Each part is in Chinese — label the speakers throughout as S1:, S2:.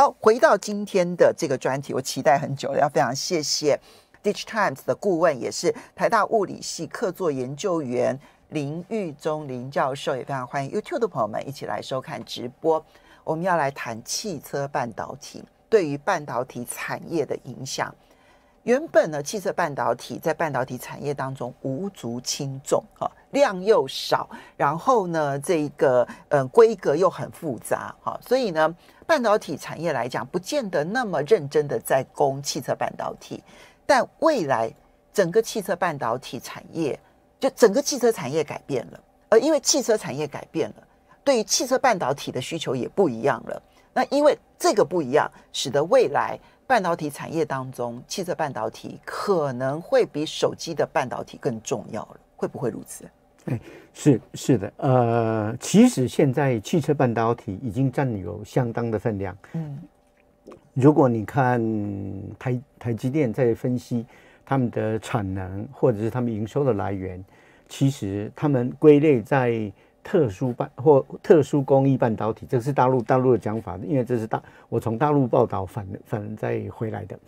S1: 好，回到今天的这个专题，我期待很久，了，要非常谢谢《Ditch Times》的顾问，也是台大物理系客座研究员林玉忠林教授，也非常欢迎 YouTube 的朋友们一起来收看直播。我们要来谈汽车半导体对于半导体产业的影响。原本呢，汽车半导体在半导体产业当中无足轻重，啊，量又少，然后呢，这个嗯规格又很复杂，哈，所以呢。半导体产业来讲，不见得那么认真的在攻汽车半导体，但未来整个汽车半导体产业，就整个汽车产业改变了，呃，因为汽车产业改变了，对于汽车半导体的需求也不一样了。那因为这个不一样，使得未来半导体产业当中，汽车半导体可能会比手机的半导体更重要了。会不会如此？
S2: 哎，是是的，呃，其实现在汽车半导体已经占有相当的分量。嗯，如果你看台台积电在分析他们的产能，或者是他们营收的来源，其实他们归类在特殊半或特殊工艺半导体，这是大陆大陆的讲法，因为这是大我从大陆报道反反再回来的。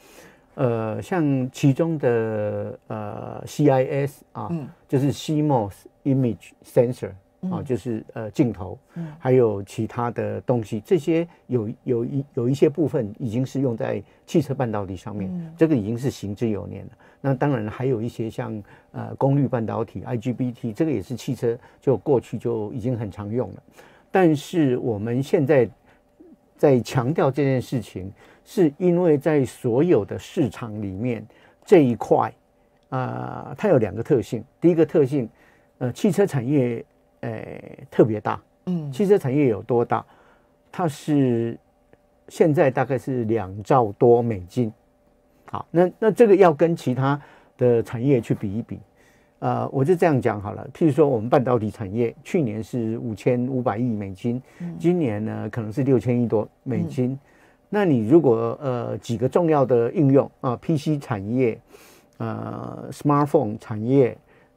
S2: 呃，像其中的呃 CIS 啊，就是 CMOS image sensor 啊，就是呃镜头，还有其他的东西，这些有有一有一些部分已经是用在汽车半导体上面，这个已经是行之有年了。那当然还有一些像呃功率半导体 IGBT，这个也是汽车就过去就已经很常用了。但是我们现在在强调这件事情。是因为在所有的市场里面，这一块，啊，它有两个特性。第一个特性，呃，汽车产业，诶，特别大。嗯，汽车产业有多大？它是现在大概是两兆多美金。好，那那这个要跟其他的产业去比一比。呃，我就这样讲好了。譬如说，我们半导体产业去年是五千五百亿美金，今年呢，可能是六千亿多美金。那你如果呃几个重要的应用啊，PC 产业，呃，smartphone 产业，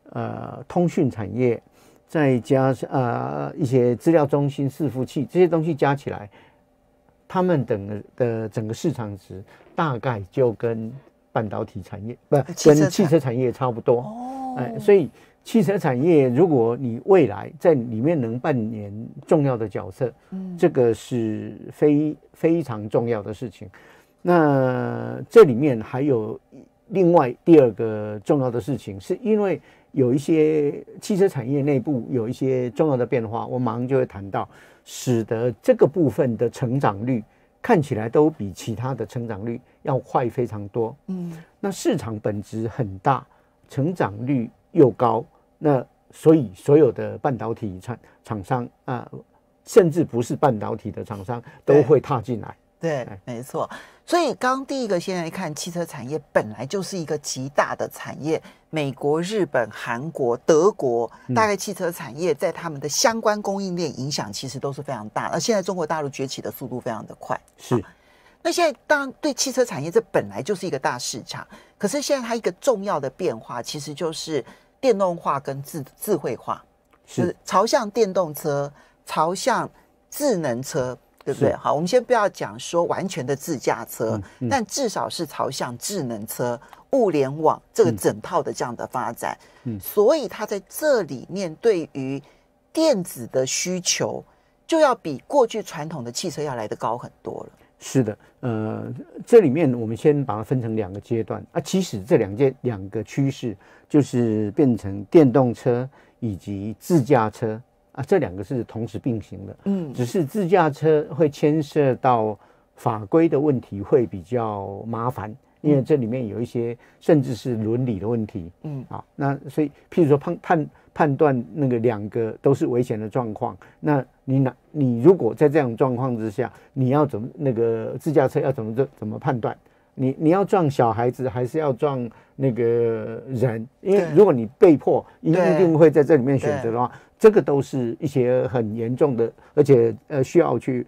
S2: 呃，通讯产业，再加呃一些资料中心、伺服器这些东西加起来，他们等的整个市场值大概就跟半导体产业不跟汽车产业差不多哦，哎，所以。汽车产业，如果你未来在里面能扮演重要的角色，嗯，这个是非非常重要的事情。那这里面还有另外第二个重要的事情，是因为有一些汽车产业内部有一些重要的变化，我马上就会谈到，使得这个部分的成长率看起来都比其他的成长率要快非常多。嗯，那市场本质很大，成长率又高。那所以所有的半导体厂厂商啊，甚至不是半导体的厂商都会踏进来。对，没错。
S1: 所以刚第一个，现在看汽车产业本来就是一个极大的产业，美国、日本、韩国、德国，大概汽车产业在他们的相关供应链影响其实都是非常大。而现在中国大陆崛起的速度非常的快。是。那现在，当对汽车产业，这本来就是一个大市场，可是现在它一个重要的变化，其实就是。电动化跟智智慧化是朝向电动车，朝向智能车，对不对？好，我们先不要讲说完全的自驾车，但至少是朝向智能车、物联网这个整套的这样的发展。嗯，所以它在这里面对于电子的需求，就要比过去传统的汽车要来的高很多了。
S2: 是的，呃，这里面我们先把它分成两个阶段啊。其实这两件两个趋势就是变成电动车以及自驾车啊，这两个是同时并行的。嗯，只是自驾车会牵涉到法规的问题，会比较麻烦。因为这里面有一些甚至是伦理的问题，嗯，啊，那所以，譬如说判判判断那个两个都是危险的状况，那你哪你如果在这种状况之下，你要怎么那个自驾车要怎么怎怎么判断？你你要撞小孩子还是要撞那个人？因为如果你被迫一定会在这里面选择的话，这个都是一些很严重的，而且呃需要去。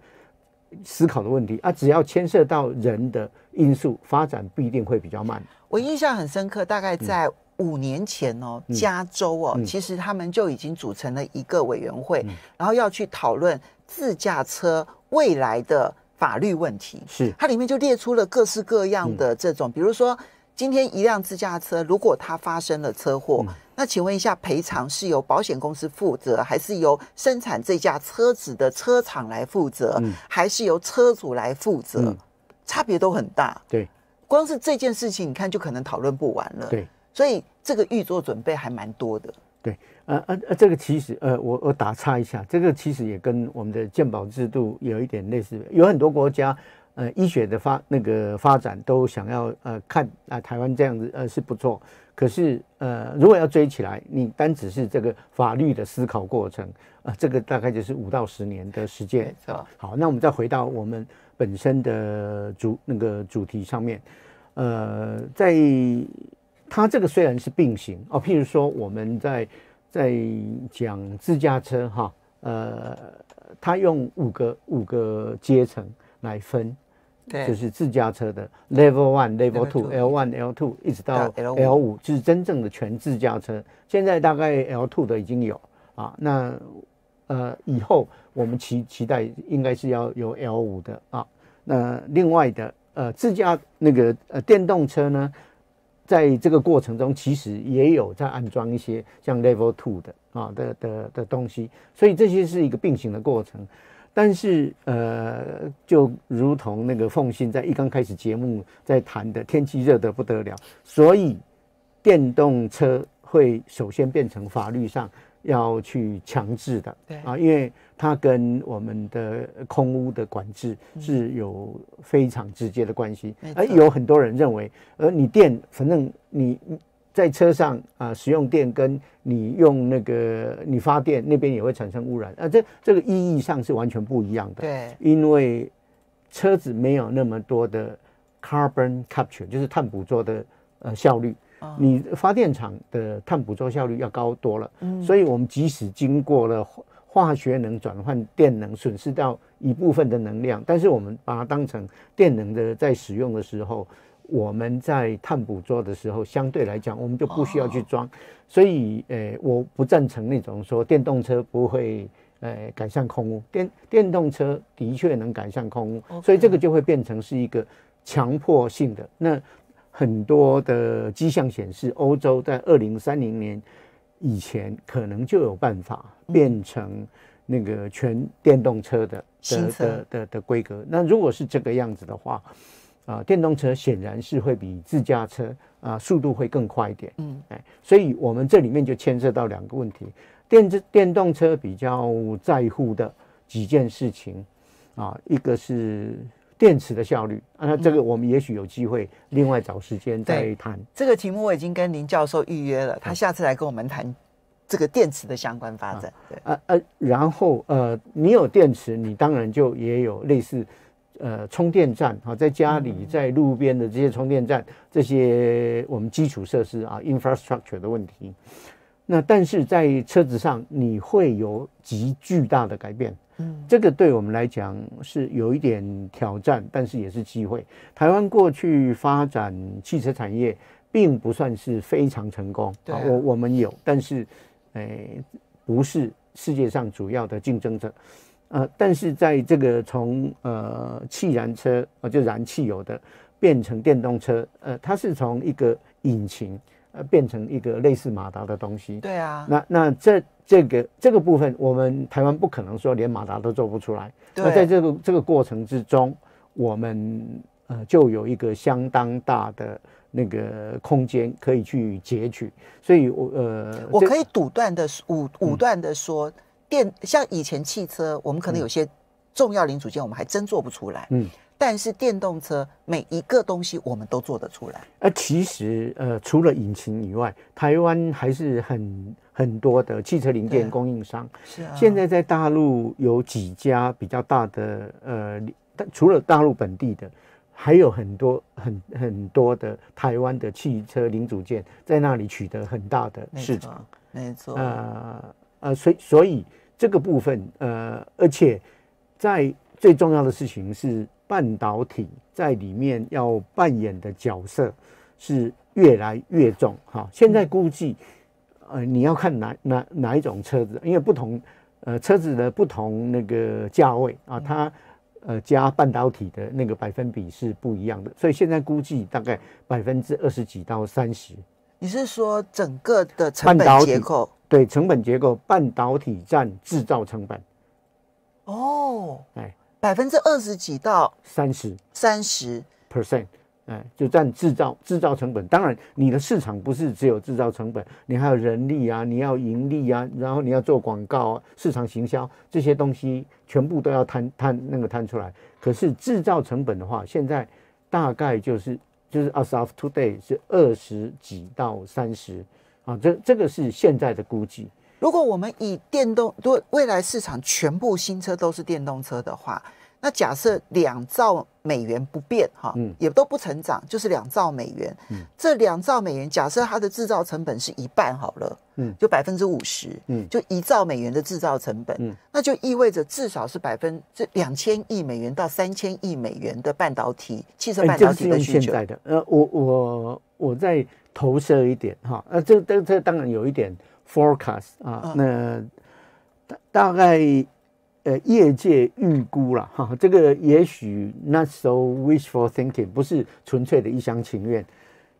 S2: 思考的问题啊，只要牵涉到人的因素，发展必定会比较慢。
S1: 我印象很深刻，大概在五年前哦，加州哦，其实他们就已经组成了一个委员会，然后要去讨论自驾车未来的法律问题。是，它里面就列出了各式各样的这种，比如说。今天一辆自驾车如果它发生了车祸，那请问一下，赔偿是由保险公司负责，还是由生产这架车子的车厂来负责，还是由车主来负责？差别都很大。对，光是这件事情，你看就可能讨论不完了。对，所以这个预做准备还蛮多的。
S2: 对，呃呃呃，这个其实呃，我我打岔一下，这个其实也跟我们的鉴保制度有一点类似，有很多国家。呃，医学的发那个发展都想要呃看啊，台湾这样子呃是不错，可是呃如果要追起来，你单只是这个法律的思考过程啊，这个大概就是五到十年的时间。对，错。好，那我们再回到我们本身的主那个主题上面，呃，在他这个虽然是并行哦，譬如说我们在在讲自驾车哈，呃，他用五个五个阶层来分。就是自驾车的 level one level two l one l two 一直到 l 五，就是真正的全自驾车。现在大概 l two 的已经有啊，那呃以后我们期期待应该是要有 l 五的啊。那另外的呃自驾那个呃电动车呢，在这个过程中其实也有在安装一些像 level two 的啊的的的东西，所以这些是一个并行的过程。但是，呃，就如同那个凤信在一刚开始节目在谈的，天气热得不得了，所以电动车会首先变成法律上要去强制的，啊，因为它跟我们的空屋的管制是有非常直接的关系。而有很多人认为，而你电，反正你。在车上啊，使用电跟你用那个你发电那边也会产生污染啊，这这个意义上是完全不一样的。对，因为车子没有那么多的 carbon capture，就是碳捕捉的呃效率，你发电厂的碳捕捉效率要高多了。所以我们即使经过了化学能转换电能，损失掉一部分的能量，但是我们把它当成电能的在使用的时候。我们在碳捕捉的时候，相对来讲，我们就不需要去装，所以，呃，我不赞成那种说电动车不会呃改善空污，电电动车的确能改善空污，所以这个就会变成是一个强迫性的。那很多的迹象显示，欧洲在二零三零年以前可能就有办法变成那个全电动车的的的的规格。那如果是这个样子的话，啊，电动车显然是会比自驾车啊速度会更快一点。嗯，哎，所以我们这里面就牵涉到两个问题，电子、电动车比较在乎的几件事情啊，一个是电池的效率啊，那这个我们也许有机会另外找时间再谈。
S1: 这个题目我已经跟林教授预约了，他下次来跟我们谈这个电池的相关发展。
S2: 对，呃呃，然后呃，你有电池，你当然就也有类似。呃，充电站啊，在家里、在路边的这些充电站，这些我们基础设施啊 （infrastructure） 的问题。那但是在车子上，你会有极巨大的改变。嗯，这个对我们来讲是有一点挑战，但是也是机会。台湾过去发展汽车产业，并不算是非常成功。对，我我们有，但是诶，不是世界上主要的竞争者。呃，但是在这个从呃汽燃车，呃就燃汽油的，变成电动车，呃，它是从一个引擎，呃，变成一个类似马达的东西。对啊。那那这这个这个部分，我们台湾不可能说连马达都做不出来。那在这个这个过程之中，我们呃就有一个相当大的那个空间可以去截取，所以，我呃，我可以武断的
S1: 武武断的说。电像以前汽车，我们可能有些重要零组件，我们还真做不出来。嗯，但是电动车每一个东西，我们都做得出来。
S2: 呃，其实呃，除了引擎以外，台湾还是很很多的汽车零件供应商。是啊。现在在大陆有几家比较大的呃，但除了大陆本地的，还有很多很很多的台湾的汽车零组件，在那里取得很大的市场。没错。啊。呃，所以所以这个部分，呃，而且在最重要的事情是半导体在里面要扮演的角色是越来越重哈。现在估计，呃，你要看哪哪哪一种车子，因为不同呃车子的不同那个价位啊，它呃加半导体的那个百分比是不一样的。所以现在估计大概百分之二十几到三十。
S1: 你是说整个的成本结构？
S2: 对，成本结构，半导体占制造成本。
S1: 哦，哎，百
S2: 分之二十几到三十，三十 percent，哎，就占制造制造成本。当然，你的市场不是只有制造成本，你还有人力啊，你要盈利啊，然后你要做广告、市场行销这些东西，全部都要摊摊那个摊出来。可是制造成本的话，现在大概就是就是 as of today 是二十几到三十。啊，这这个是现在的估计。
S1: 如果我们以电动，如果未来市场全部新车都是电动车的话，那假设两兆美元不变哈，嗯，也都不成长，就是两兆美元。嗯，这两兆美元，假设它的制造成本是一半好了，嗯，就百分之五十，嗯，就一兆美元的制造成本，嗯，那就意味着至少是百分之两千亿美元到三千亿美元的半导体、汽车半导体的需求。现在的，
S2: 呃，我我我在。投射一点哈，那这这这当然有一点 forecast 啊，那大大概呃业界预估了哈，这个也许 not so wishful thinking 不是纯粹的一厢情愿，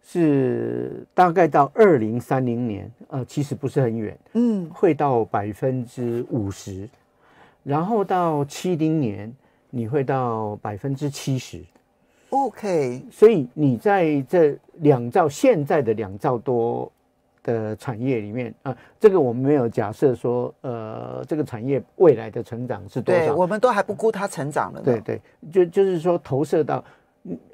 S2: 是大概到二零三零年，呃其实不是很远，嗯，会到百分之五十，然后到七零年你会到百分之七十。OK，所以你在这两兆现在的两兆多的产业里面啊，这个我们没有假设说，呃，这个产业未来的成长是多少？对，我们都还不估它成长了。对对，就就是说，投射到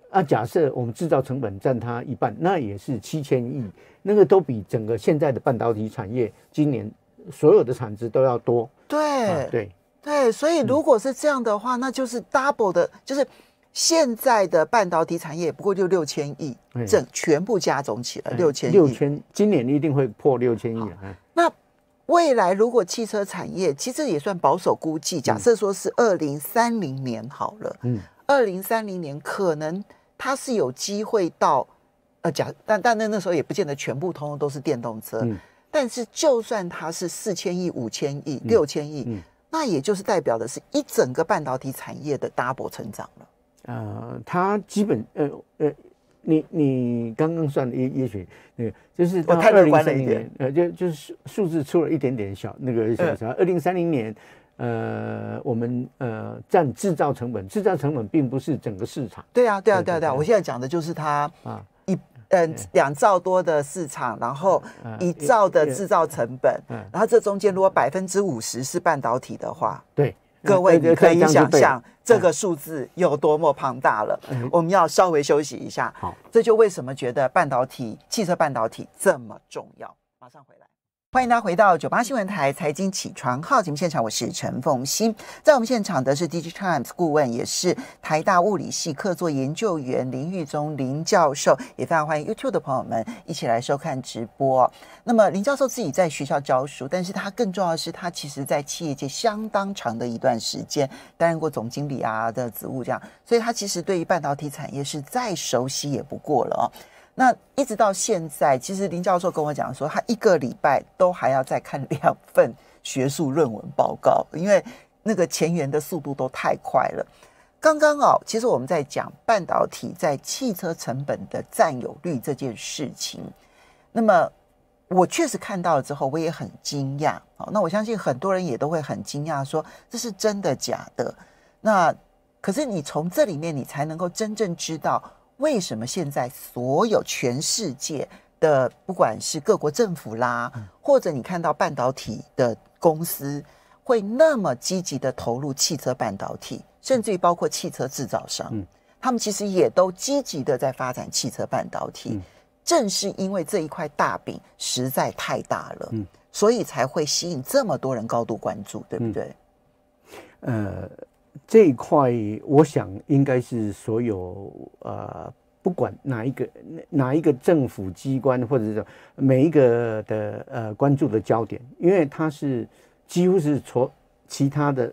S2: 啊，假设我们制造成本占它一半，那也是七千亿，那个都比整个现在的半导体产业今年所有的产值都要多。对对
S1: 对，所以如果是这样的话，那就是 double 的，就是。现在的半导体产业不过就六千亿，整
S2: 全部加总起来六千六千，今年一定会破六千亿。
S1: 那未来如果汽车产业，其实也算保守估计，假设说是二零三零年好了，嗯，二零三零年可能它是有机会到，呃，假但但那那时候也不见得全部通通都是电动车，但是就算它是四千亿、五千亿、六千亿，那也就是代表的是一整个半导体产业
S2: 的 double 成长了。啊，它基本呃呃，你你刚刚算的也也许那个就是我太乐观了一点，呃，就就是数字出了一点点小那个什么什么，二零三零年，呃，我们呃占制造成本，制造成本并不是整个市场。
S1: 对啊，对啊，对啊，对啊，我现在讲的就是它一嗯两兆多的市场，然后一兆的制造成本，嗯然后这中间如果百分之五十是半导体的话，
S2: 对。各位，你可以想象
S1: 这个数字有多么庞大了。我们要稍微休息一下，这就为什么觉得半导体、汽车半导体这么重要。马上回来。欢迎大家回到九八新闻台财经起床号节目现场，我是陈凤欣。在我们现场的是 DG Times 顾问，也是台大物理系客座研究员林玉忠林教授，也非常欢迎 YouTube 的朋友们一起来收看直播。那么林教授自己在学校教书，但是他更重要的是，他其实在企业界相当长的一段时间担任过总经理啊的职务，这样，所以他其实对于半导体产业是再熟悉也不过了哦。那一直到现在，其实林教授跟我讲说，他一个礼拜都还要再看两份学术论文报告，因为那个前沿的速度都太快了。刚刚哦，其实我们在讲半导体在汽车成本的占有率这件事情，那么我确实看到了之后，我也很惊讶。好，那我相信很多人也都会很惊讶，说这是真的假的？那可是你从这里面，你才能够真正知道。为什么现在所有全世界的，不管是各国政府啦，或者你看到半导体的公司，会那么积极的投入汽车半导体，甚至于包括汽车制造商，他们其实也都积极的在发展汽车半导体。正是因为这一块大饼实在太大了，所以才会吸引这
S2: 么多人高度关注，对不对？呃。这一块，我想应该是所有呃，不管哪一个哪一个政府机关，或者是每一个的呃关注的焦点，因为它是几乎是从其他的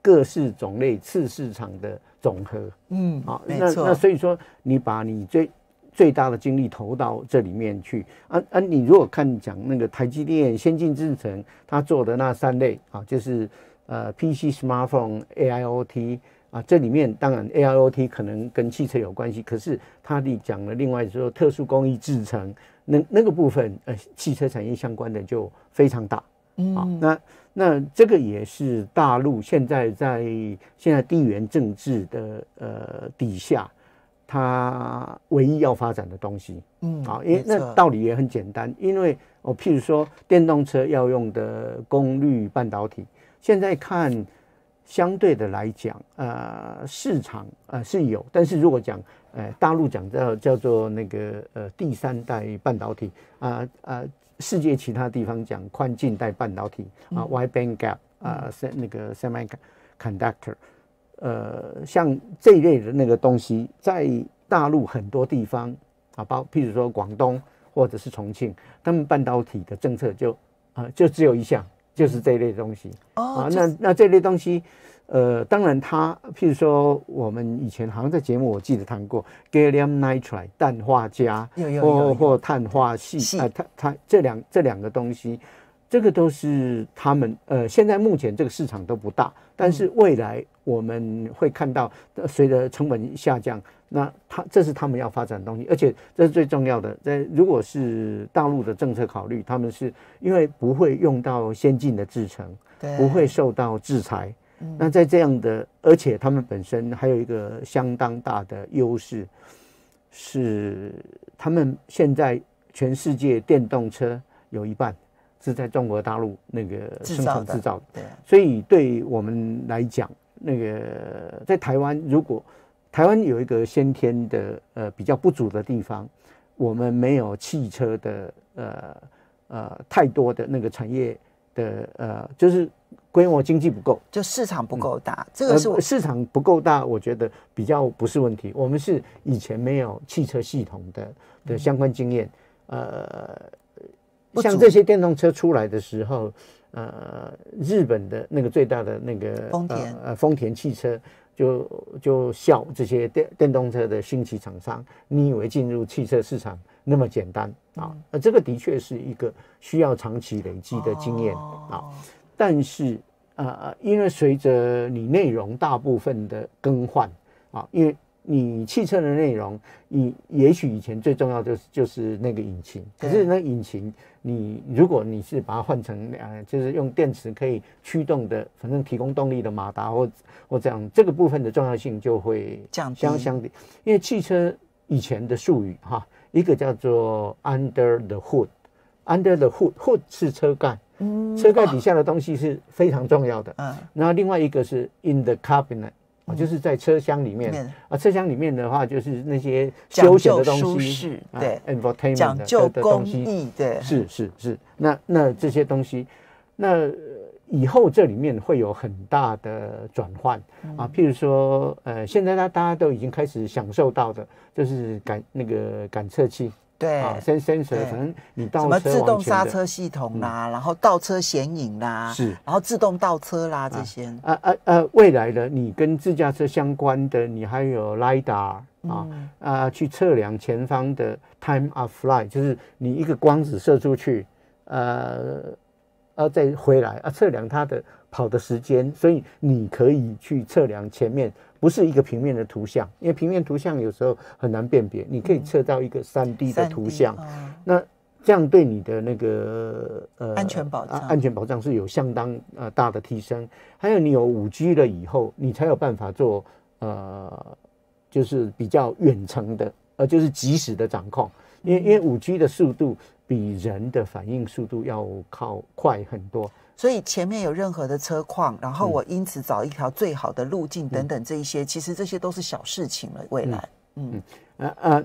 S2: 各式种类次市场的总和，嗯，好、那那所以说，你把你最最大的精力投到这里面去啊啊！你如果看讲那个台积电先进制程，它做的那三类啊，就是。呃，PC、Smartphone、AIoT 啊，这里面当然 AIoT 可能跟汽车有关系，可是他的讲了另外说特殊工艺制成那那个部分，呃，汽车产业相关的就非常大，嗯，啊，那那这个也是大陆现在在现在地缘政治的呃底下，它唯一要发展的东西，嗯，啊，因为那道理也很简单，因为我譬如说电动车要用的功率半导体。现在看，相对的来讲，呃，市场呃是有，但是如果讲，呃，大陆讲到叫做那个呃第三代半导体啊啊，世界其他地方讲宽禁带半导体啊，wide band gap 啊，是那个 semiconductor，呃，像这一类的那个东西，在大陆很多地方啊，包譬如说广东或者是重庆，他们半导体的政策就啊就只有一项。就是这类东西啊，那那这类东西，呃，当然它，譬如说我们以前好像在节目，我记得谈过，gallium nitride 氮化镓，或或碳化系，呃，它它这两这两个东西，这个都是他们，呃，现在目前这个市场都不大，但是未来。我们会看到，随着成本下降，那它这是他们要发展的东西，而且这是最重要的。在如果是大陆的政策考虑，他们是因为不会用到先进的制程，不会受到制裁。那在这样的，而且他们本身还有一个相当大的优势，是他们现在全世界电动车有一半是在中国大陆那个生产制造的，对。所以对我们来讲。那个在台湾，如果台湾有一个先天的呃比较不足的地方，我们没有汽车的呃呃太多的那个产业的呃，就是规模经济不够，就市场不够大。这个是市场不够大，我觉得比较不是问题。我们是以前没有汽车系统的的相关经验，呃，像这些电动车出来的时候。呃，日本的那个最大的那个丰田，呃，丰田汽车就就笑这些电电动车的兴起厂商，你以为进入汽车市场那么简单啊？呃，这个的确是一个需要长期累积的经验啊。但是，呃，因为随着你内容大部分的更换啊，因为。你汽车的内容，你也许以前最重要就是就是那个引擎，可是那引擎，你如果你是把它换成啊，就是用电池可以驱动的，反正提供动力的马达或或这样，这个部分的重要性就会降相降低。因为汽车以前的术语哈，一个叫做 under the hood，under the hood hood 是车盖，车盖底下的东西是非常重要的，嗯，后另外一个是 in the cabinet。啊，就是在车厢里面啊，车厢里面的话，就是那些休闲的东西，对，entertainment 的讲究的东西，对，是是是，那那这些东西，那以后这里面会有很大的转换啊，譬如说，呃，现在大大家都已经开始享受到的，就是感那个感测器。对，先先说，可能你什么自动刹车系
S1: 统啦，然后倒车显影啦，是，然后自动倒车啦这些。
S2: 呃呃呃，未来的你跟自驾车相关的，你还有 Lidar 啊啊，去测量前方的 time of flight，就是你一个光子射出去，呃呃，再回来啊，测量它的跑的时间，所以你可以去测量前面。不是一个平面的图像，因为平面图像有时候很难辨别。你可以测到一个三 D 的图像，那这样对你的那个呃安全保障安全保障是有相当呃大的提升。还有你有五 G 了以后，你才有办法做呃，就是比较远程的呃，就是即时的掌控。因为因为五 G 的速度比人的反应速度要靠快很
S1: 多。所以前面有任何的车况，然后我因此找一条最好的路径等等，这一
S2: 些其实这些都是小事情了。未来，嗯，呃呃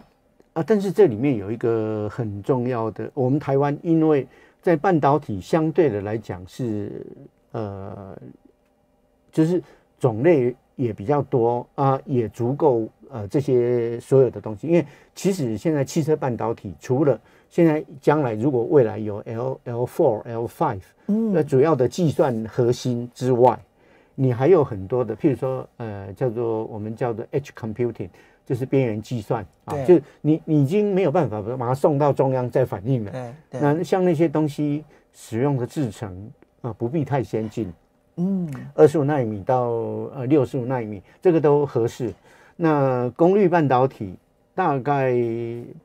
S2: 啊，但是这里面有一个很重要的，我们台湾因为在半导体相对的来讲是呃，就是种类也比较多啊，也足够呃这些所有的东西，因为其实现在汽车半导体除了。现在将来如果未来有 L L four L five，那主要的计算核心之外，你还有很多的，譬如说呃叫做我们叫做 H computing，就是边缘计算啊，就你你已经没有办法把它送到中央再反应了。对，那像那些东西使用的制程啊，不必太先进，嗯，二十五纳米到呃六十五纳米这个都合适。那功率半导体大概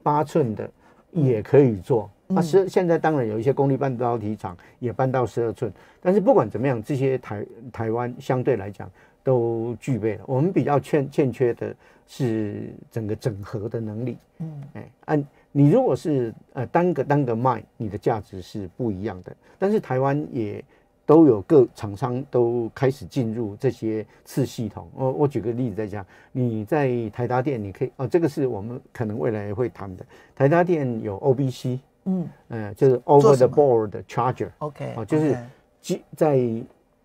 S2: 八寸的。也可以做，那是现在当然有一些公立半导体厂也搬到十二寸，但是不管怎么样，这些台台湾相对来讲都具备了。我们比较欠欠缺的是整个整合的能力。嗯，哎啊，你如果是呃单个单个卖，你的价值是不一样的。但是台湾也。都有各厂商都开始进入这些次系统。我我举个例子在讲，你在台达电，你可以哦，这个是我们可能未来会谈的。台达电有 OBC，嗯，呃，就是 Over the Board Charger，OK，哦，就是在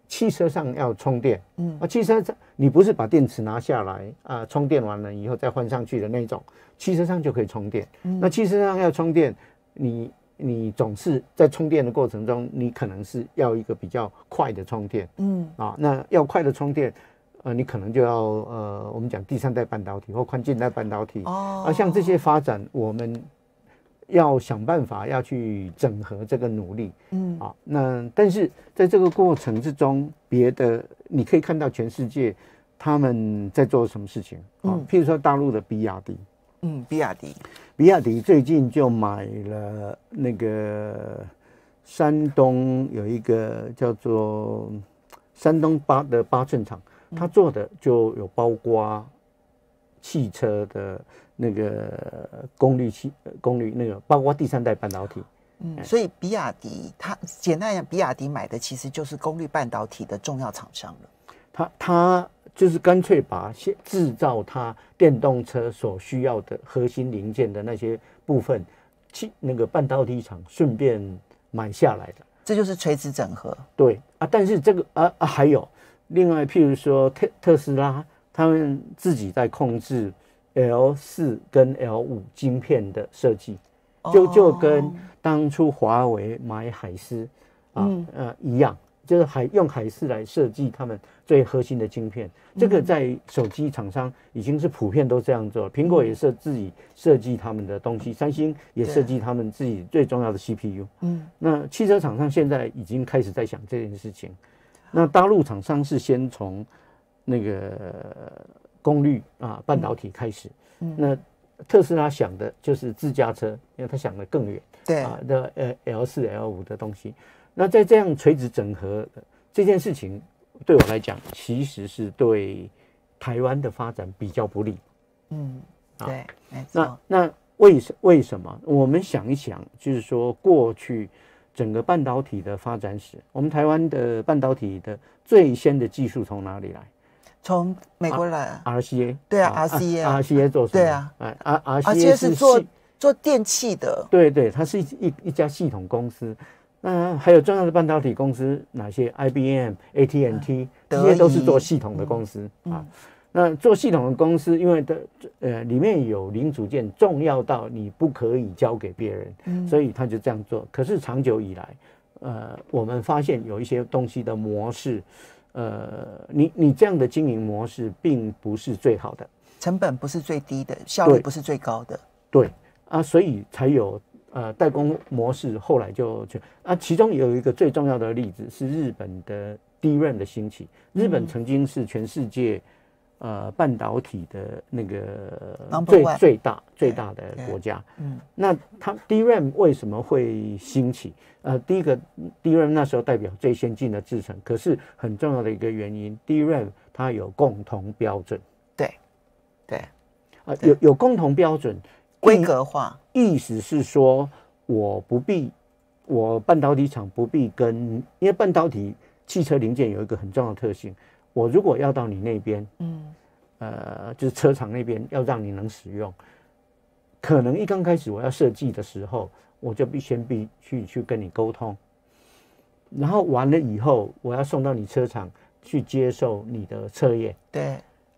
S2: 汽车上要充电，嗯，啊，汽车上你不是把电池拿下来啊，充电完了以后再换上去的那种，汽车上就可以充电。那汽车上要充电，你。你总是在充电的过程中，你可能是要一个比较快的充电，嗯啊，那要快的充电，呃，你可能就要呃，我们讲第三代半导体或宽近代半导体，哦，而像这些发展，我们要想办法要去整合这个努力，嗯啊，那但是在这个过程之中，别的你可以看到全世界他们在做什么事情啊，譬如说大陆的比亚迪，嗯，比亚迪。比亚迪最近就买了那个山东有一个叫做山东八的八寸厂，他做的就有包括汽车的那个功率器、功率那个，包括第三代半导体。
S1: 嗯，所以比亚迪它简单讲，比亚迪买
S2: 的其实就是功率半导体的重要厂商了。它它就是干脆把先制造它电动车所需要的核心零件的那些部分，去那个半导体厂顺便买下来的，这就是垂直整合。对啊，但是这个啊啊还有另外，譬如说特特斯拉，他们自己在控制 L 四跟 L 五晶片的设计，就就跟当初华为买海思啊呃一样。就是海用海事来设计他们最核心的晶片，这个在手机厂商已经是普遍都这样做。苹果也是自己设计他们的东西，三星也设计他们自己最重要的 CPU。嗯，那汽车厂商现在已经开始在想这件事情。那大陆厂商是先从那个功率啊半导体开始。那特斯拉想的就是自家车，因为他想的更远。对啊，那呃 L 四 L 五的东西。那在这样垂直整合这件事情，对我来讲，其实是对台湾的发展比较不利。嗯，对，没错。那那为什为什么？我们想一想，就是说过去整个半导体的发展史，我们台湾的半导体的最先的技术从哪里来？
S1: 从美国来
S2: 啊？RCA 对啊，RCA，RCA 做什么？对啊，r RCA 是做做电器的。对对，它是一一家系统公司。那还有重要的半导体公司，哪些？IBM、AT&T，这些都是做系统的公司啊。那做系统的公司，因为的呃里面有零组件重要到你不可以交给别人，所以他就这样做。可是长久以来，呃，我们发现有一些东西的模式，呃，你你这样的经营模式并不是最好的，成本不是最低的，效率不是最高的，对啊，所以才有。呃，代工模式后来就啊，其中有一个最重要的例子是日本的 DRAM 的兴起。日本曾经是全世界呃半导体的那个最最大最大的国家。嗯，那它 DRAM 为什么会兴起？呃，第一个 DRAM 那时候代表最先进的制程，可是很重要的一个原因，DRAM 它有共同标准。对，对，啊，有有共同标准。规格化意思是说，我不必，我半导体厂不必跟，因为半导体汽车零件有一个很重要的特性，我如果要到你那边，嗯，呃，就是车厂那边要让你能使用，可能一刚开始我要设计的时候，我就必先必去去跟你沟通，然后完了以后，我要送到你车厂去接受你的测验，对。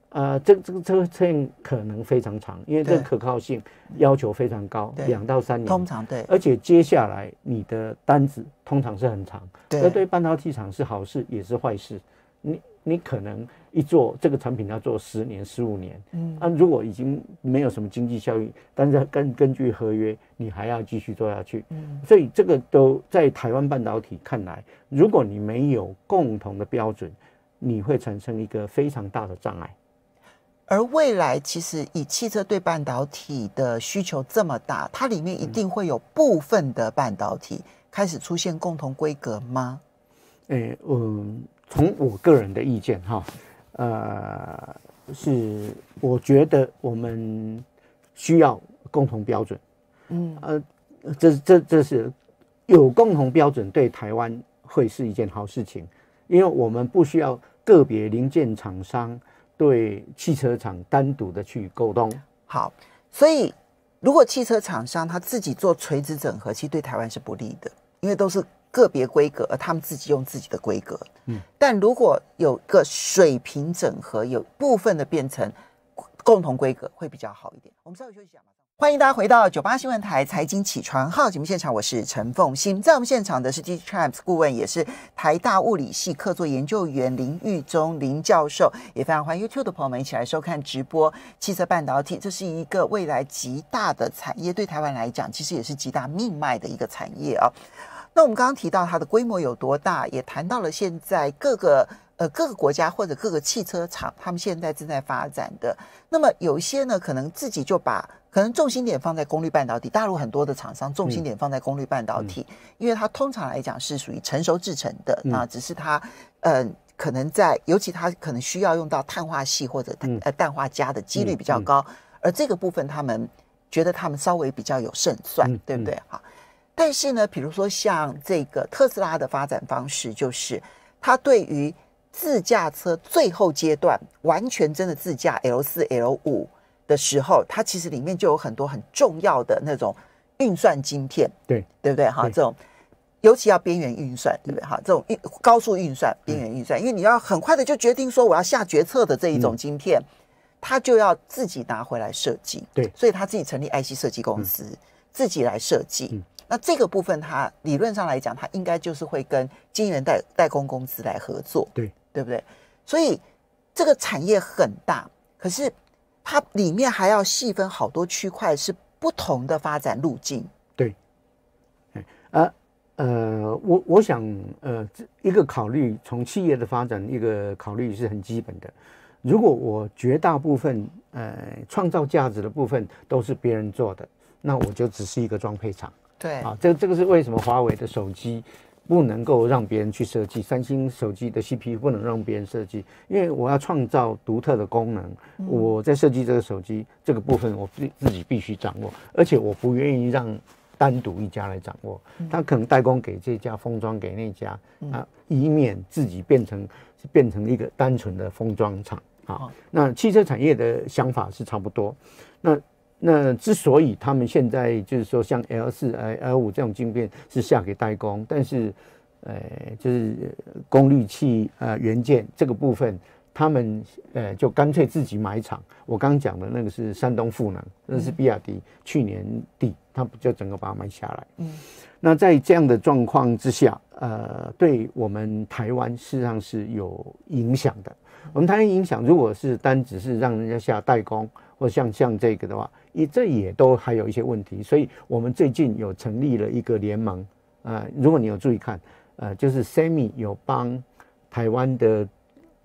S2: 呃，这这个这个测验可能非常长，因为这个可靠性要求非常高，两到三年。通常对，而且接下来你的单子通常是很长。这对半导体厂是好事，也是坏事。你你可能一做这个产品要做十年、十五年。嗯，那如果已经没有什么经济效益，但是根根据合约，你还要继续做下去。嗯，所以这个都在台湾半导体看来，如果你没有共同的标准，你会产生一个非常大的障碍。
S1: 而未来，其实以汽车对半导体的需求这么大，它里面一定会有部分的半导体开始出现共同规格吗？
S2: 诶，嗯，从我个人的意见哈，呃，是我觉得我们需要共同标准，嗯，呃，这这这是有共同标准对台湾会是一件好事情，因为我们不需要个别零件厂商。对汽车厂单独的去沟通，好。所以如果汽车厂商他
S1: 自己做垂直整合，其实对台湾是不利的，因为都是个别规格，而他们自己用自己的规格。嗯，但如果有一个水平整合，有部分的变成共同规格，会比较好一点。我们稍微休息一下。欢迎大家回到九八新闻台财经起床号节目现场，我是陈凤欣。在我们现场的是 D Times 顾问，也是台大物理系客座研究员林玉忠林教授，也非常欢迎 YouTube 的朋友们一起来收看直播。汽车半导体这是一个未来极大的产业，对台湾来讲，其实也是极大命脉的一个产业啊。那我们刚刚提到它的规模有多大，也谈到了现在各个呃各个国家或者各个汽车厂，他们现在正在发展的。那么有一些呢，可能自己就把可能重心点放在功率半导体，大陆很多的厂商重心点放在功率半导体，因为它通常来讲是属于成熟制成的，那只是它呃可能在尤其它可能需要用到碳化系或者碳、呃氮化镓的几率比较高，而这个部分他们觉得他们稍微比较有胜算，对不对哈，但是呢，比如说像这个特斯拉的发展方式，就是它对于自驾车最后阶段完全真的自驾 L 四 L 五。的时候，它其实里面就有很多很重要的那种运算晶片，对对不对？哈，这种尤其要边缘运算，对不对？哈，这种运高速运算、边缘运算，因为你要很快的就决定说我要下决策的这一种晶片，它就要自己拿回来设计，对，所以他自己成立 IC 设计公司，自己来设计。那这个部分，它理论上来讲，它应该就是会跟金源代代工公司来合作，对对不对？所以这个产业很大，可是。它里面还要细分好多区块，是不同的发展路
S2: 径。对，哎，呃，呃，我我想，呃，一个考虑从企业的发展，一个考虑是很基本的。如果我绝大部分呃创造价值的部分都是别人做的，那我就只是一个装配厂。对，啊，这这个是为什么华为的手机。不能够让别人去设计三星手机的 CPU，不能让别人设计，因为我要创造独特的功能。我在设计这个手机这个部分，我自自己必须掌握，而且我不愿意让单独一家来掌握，他可能代工给这家，封装给那家啊，以免自己变成变成一个单纯的封装厂啊。那汽车产业的想法是差不多，那。那之所以他们现在就是说，像 L 四、L 五这种晶片是下给代工，但是，呃，就是功率器、呃元件这个部分，他们呃就干脆自己买厂。我刚讲的那个是山东富能，那是比亚迪去年底，他就整个把它买下来。嗯，那在这样的状况之下，呃，对我们台湾事实上是有影响的。我们台湾影响，如果是单只是让人家下代工，或像像这个的话，也这也都还有一些问题。所以，我们最近有成立了一个联盟。呃，如果你有注意看，呃，就是 s e m i 有帮台湾的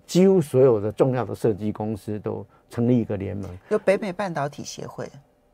S2: 几乎所有的重要的设计公司都成立一个联盟，
S1: 就北美半导体协会。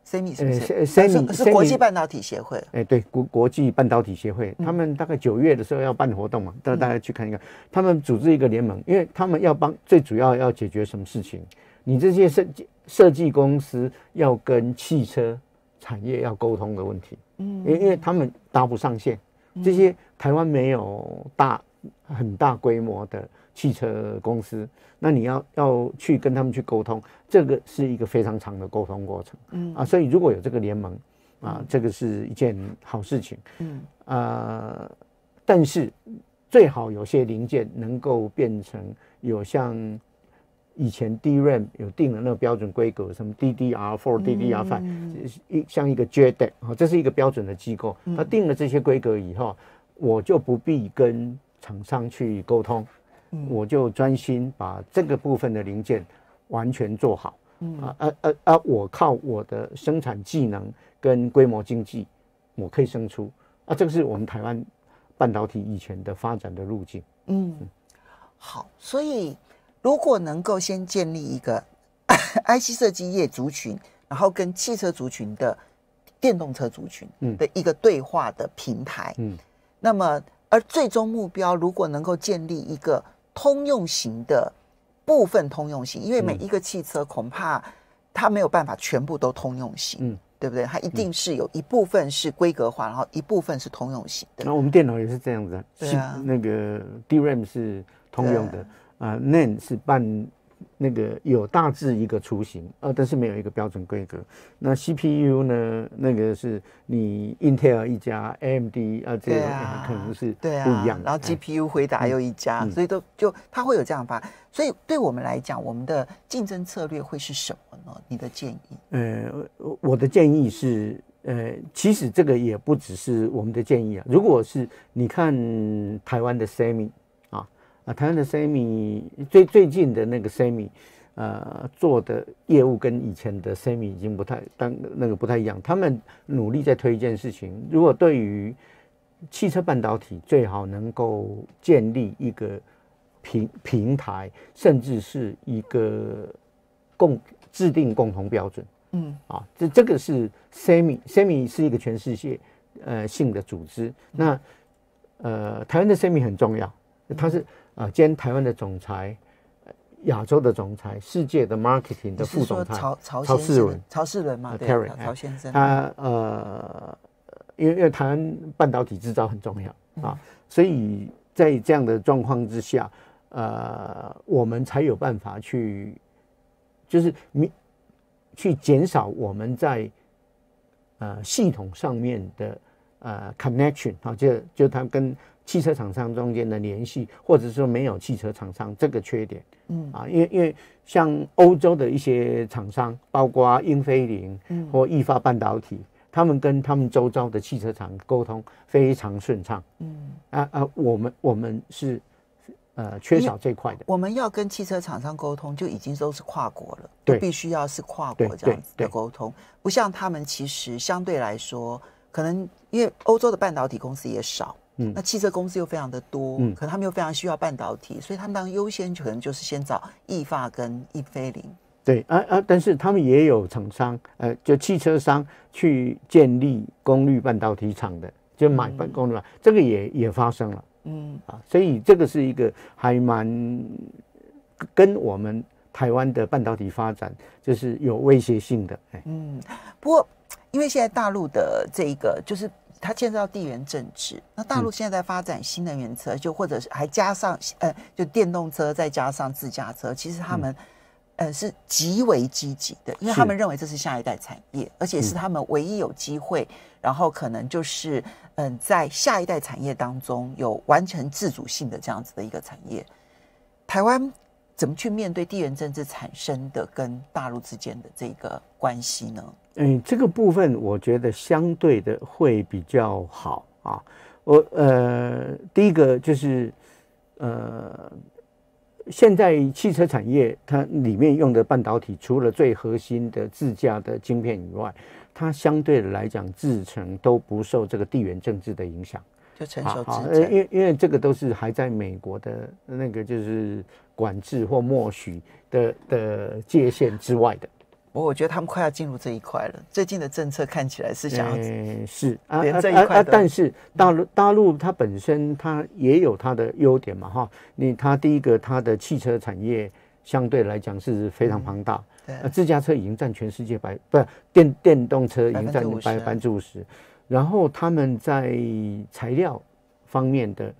S1: semi 是是是国际半导
S2: 体协会，哎，对，国国际半导体协会，他们大概九月的时候要办活动嘛，带大家去看一看。他们组织一个联盟，因为他们要帮最主要要解决什么事情？你这些设设计公司要跟汽车产业要沟通的问题，嗯，因因为他们搭不上线，这些台湾没有大很大规模的汽车公司，那你要要去跟他们去沟通。这个是一个非常长的沟通过程，嗯啊，所以如果有这个联盟，啊，这个是一件好事情，嗯啊，但是最好有些零件能够变成有像以前 DRAM 有定了那个标准规格，什么 DDR4、DDR5，一像一个 JEDEC 啊，这是一个标准的机构，它定了这些规格以后，我就不必跟厂商去沟通，我就专心把这个部分的零件。完全做好，啊啊啊啊！我靠我的生产技能跟规模经济，我可以生出啊，这个是我们台湾半导体以前的发展的路径。
S1: 嗯，好，所以如果能够先建立一个 IC 设计业族群，然后跟汽车族群的电动车族群的一个对话的平台，嗯，那么而最终目标，如果能够建立一个通用型的。部分通用性，因为每一个汽车恐怕它没有办法全部都通用性，嗯，对不对？它一定是有一部分是规格化，然后一部分是通用性
S2: 的。那我们电脑也是这样子，是那个 DRAM 是通用的，啊，NAND 是半那个有大致一个雏形啊，但是没有一个标准规格。那 CPU 呢？那个是你 Intel 一家，AMD 啊，这可能是对啊，然后 GPU 回答又
S1: 一家，所以都就它会有这样发。所以，对我们来讲，我们的竞争策略会是什么呢？你的建议？
S2: 呃，我的建议是，呃，其实这个也不只是我们的建议啊。如果是你看台湾的 s a m i 啊啊，台湾的 s a m y 最最近的那个 s a m y 呃，做的业务跟以前的 s a m y 已经不太，当那个不太一样。他们努力在推一件事情。如果对于汽车半导体，最好能够建立一个。平平台，甚至是一个共制定共同标准。嗯啊，这这个是 Semi，Semi 是一个全世界呃性的组织。那呃，台湾的 Semi 很重要，他是啊兼台湾的总裁，亚洲的总裁，世界的 marketing 的副总裁，曹曹曹世文，
S1: 曹世文嘛，对，曹先生。他
S2: 呃，因为因为台湾半导体制造很重要啊，所以在这样的状况之下。呃，我们才有办法去，就是你去减少我们在呃系统上面的呃 connection 啊，就就它跟汽车厂商中间的联系，或者说没有汽车厂商这个缺点，嗯啊，因为因为像欧洲的一些厂商，包括英飞凌或易发半导体，他们跟他们周遭的汽车厂沟通非常顺畅，嗯啊啊，我们我们是。呃，缺少这块的。我们要跟汽车厂商沟通，就已经都是跨国了，对，必须
S1: 要是跨国这样子的沟通。不像他们，其实相对来说，可能因为欧洲的半导体公司也少，嗯，那汽车公司又非常的多，嗯，可能他们又非常需要半导体，所以他们当优先可能就是先找易发跟易飞林。
S2: 对，啊啊，但是他们也有厂商，呃，就汽车商去建立功率半导体厂的，就买半率、体，这个也也发生了。嗯啊，所以这个是一个还蛮跟我们台湾的半导体发展就是有威胁性的。嗯，
S1: 不过因为现在大陆的这个就是它牵涉到地缘政治，那大陆现在在发展新能源车，就或者是还加上呃，就电动车再加上自驾车，其实他们。呃，是极为积极的，因为他们认为这是下一代产业，而且是他们唯一有机会，然后可能就是嗯，在下一代产业当中有完成自主性的这样子的一个产业。台湾怎么去面对地缘政治产生的跟大陆之间的这个关系呢？
S2: 嗯，这个部分我觉得相对的会比较好啊。我呃，第一个就是呃。现在汽车产业它里面用的半导体，除了最核心的自驾的晶片以外，它相对来讲制成都不受这个地缘政治的影响，
S1: 就成熟制因
S2: 为因为这个都是还在美国的那个就是管制或默许的的界限之外的。我我觉得他们快要进入这一块了。最近的政策看起来是想要，是啊，这一块。但是大陆大陆它本身它也有它的优点嘛哈。你它第一个它的汽车产业相对来讲是非常庞大，对，呃，自家车已经占全世界百，不，电电动车已经占百百分之五十。然后他们在材料方面的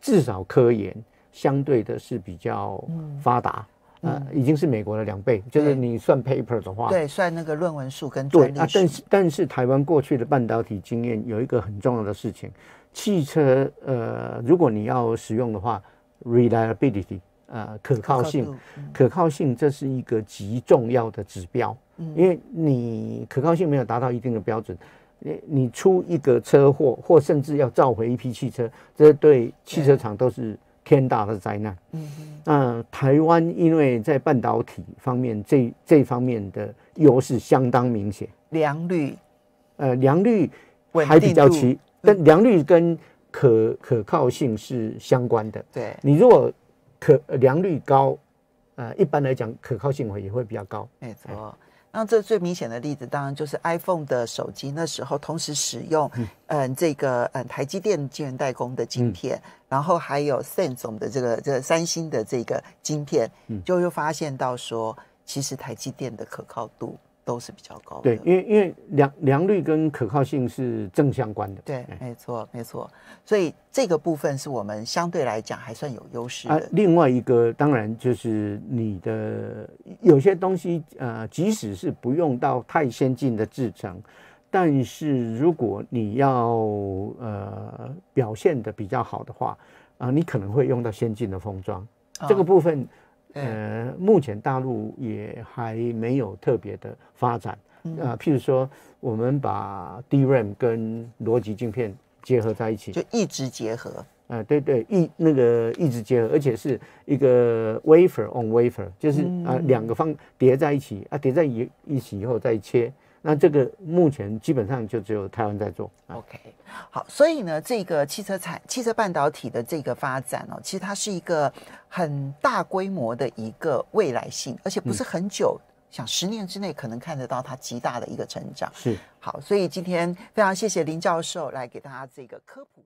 S2: 至少科研相对的是比较发达。啊，已经是美国的两倍。就是你算 paper 的话，对，
S1: 算那个论文数跟专利数。对啊，但是
S2: 但是台湾过去的半导体经验有一个很重要的事情，汽车呃，如果你要使用的话，reliability 啊可靠性，可靠性这是一个极重要的指标。嗯，因为你可靠性没有达到一定的标准，你你出一个车祸，或甚至要召回一批汽车，这对汽车厂都是。天大的灾难。嗯，那台湾因为在半导体方面，这这方面的优势相当明显。良率，呃，良率还比较齐，但良率跟可可靠性是相关的。对，你如果可良率高，呃，一般来讲可靠性也会比较高。没错。
S1: 那这最明显的例子，当然就是 iPhone 的手机那时候同时使用，嗯，这个嗯台积电晶圆代工的晶片，然后还有 s a m s n g 的这个这三星的这个晶片，就又发现到说，其实台积电
S2: 的可靠度。都是比较高，对，因为因为良良率跟可靠性是正相关的，
S1: 对，没错没错，所以这个部分是我们相对来讲还算有优势。啊，
S2: 另外一个当然就是你的有些东西，呃，即使是不用到太先进的制程，但是如果你要呃表现的比较好的话，啊，你可能会用到先进的封装这个部分。呃，目前大陆也还没有特别的发展，呃，譬如说，我们把 DRAM 跟逻辑晶片结合在一起，就一直结合。呃，对对，一那个一直结合，而且是一个 wafer on wafer，就是啊，两个方叠在一起啊，叠在一一起以后再切。那这个目前基本上就只有台湾在做。OK，
S1: 好，所以呢，这个汽车产汽车半导体的这个发展哦，其实它是一个很大规模的一个未来性，而且不是很久，想十年之内可能看得到它极大的一个成长。是，好，所以今天非常谢谢林教授来给大家这个科普。